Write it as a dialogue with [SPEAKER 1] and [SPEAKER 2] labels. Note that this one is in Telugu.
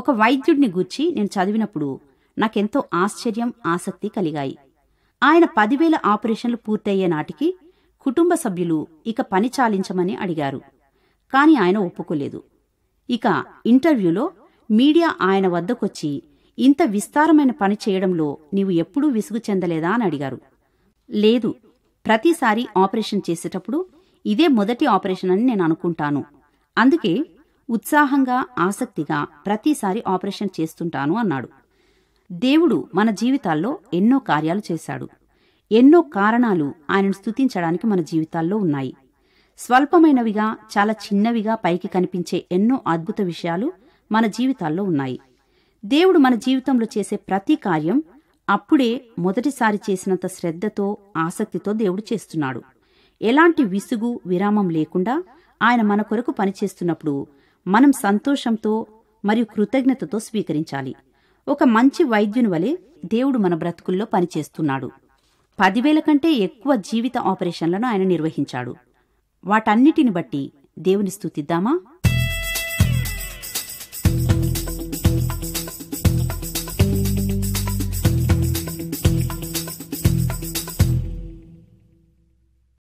[SPEAKER 1] ఒక వైద్యుడిని గూర్చి నేను చదివినప్పుడు నాకెంతో ఆశ్చర్యం ఆసక్తి కలిగాయి ఆయన పదివేల ఆపరేషన్లు పూర్తయ్యే నాటికి కుటుంబ సభ్యులు ఇక పని చాలించమని అడిగారు కాని ఆయన ఒప్పుకోలేదు ఇక ఇంటర్వ్యూలో మీడియా ఆయన వద్దకొచ్చి ఇంత విస్తారమైన పని చేయడంలో నీవు ఎప్పుడూ విసుగు చెందలేదా అని అడిగారు లేదు ప్రతిసారి ఆపరేషన్ చేసేటప్పుడు ఇదే మొదటి ఆపరేషన్ అని నేను అనుకుంటాను అందుకే ఉత్సాహంగా ఆసక్తిగా ప్రతిసారి ఆపరేషన్ చేస్తుంటాను అన్నాడు దేవుడు మన జీవితాల్లో ఎన్నో కార్యాలు చేశాడు ఎన్నో కారణాలు ఆయనను స్థుతించడానికి మన జీవితాల్లో ఉన్నాయి స్వల్పమైనవిగా చాలా చిన్నవిగా పైకి కనిపించే ఎన్నో అద్భుత విషయాలు మన జీవితాల్లో ఉన్నాయి దేవుడు మన జీవితంలో చేసే ప్రతి కార్యం అప్పుడే మొదటిసారి చేసినంత శ్రద్ధతో ఆసక్తితో దేవుడు చేస్తున్నాడు ఎలాంటి విసుగు విరామం లేకుండా ఆయన మన కొరకు పనిచేస్తున్నప్పుడు మనం సంతోషంతో మరియు కృతజ్ఞతతో స్వీకరించాలి ఒక మంచి వైద్యుని వలె దేవుడు మన బ్రతుకుల్లో పనిచేస్తున్నాడు పదివేల కంటే ఎక్కువ జీవిత ఆపరేషన్లను ఆయన నిర్వహించాడు వాటన్నిటిని బట్టి దేవుని స్థుతిద్దామా